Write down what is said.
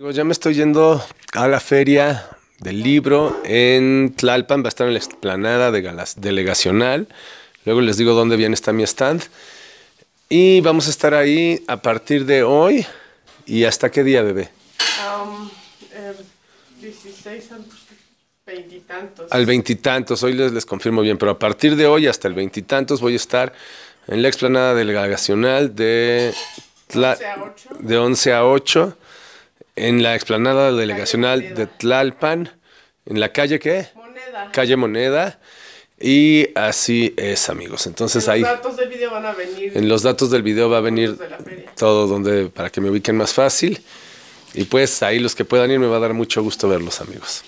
Ya me estoy yendo a la feria del libro en Tlalpan, va a estar en la explanada delegacional. Luego les digo dónde viene está mi stand. Y vamos a estar ahí a partir de hoy. ¿Y hasta qué día, bebé? Um, al veintitantos. hoy les, les confirmo bien, pero a partir de hoy hasta el veintitantos voy a estar en la explanada delegacional de, de 11 a 8 en la explanada delegacional de Tlalpan, en la calle qué? Calle Moneda. Y así es, amigos. Entonces ahí. Los datos del video van a venir. En los datos del video va a venir todo donde para que me ubiquen más fácil. Y pues ahí los que puedan ir me va a dar mucho gusto verlos, amigos.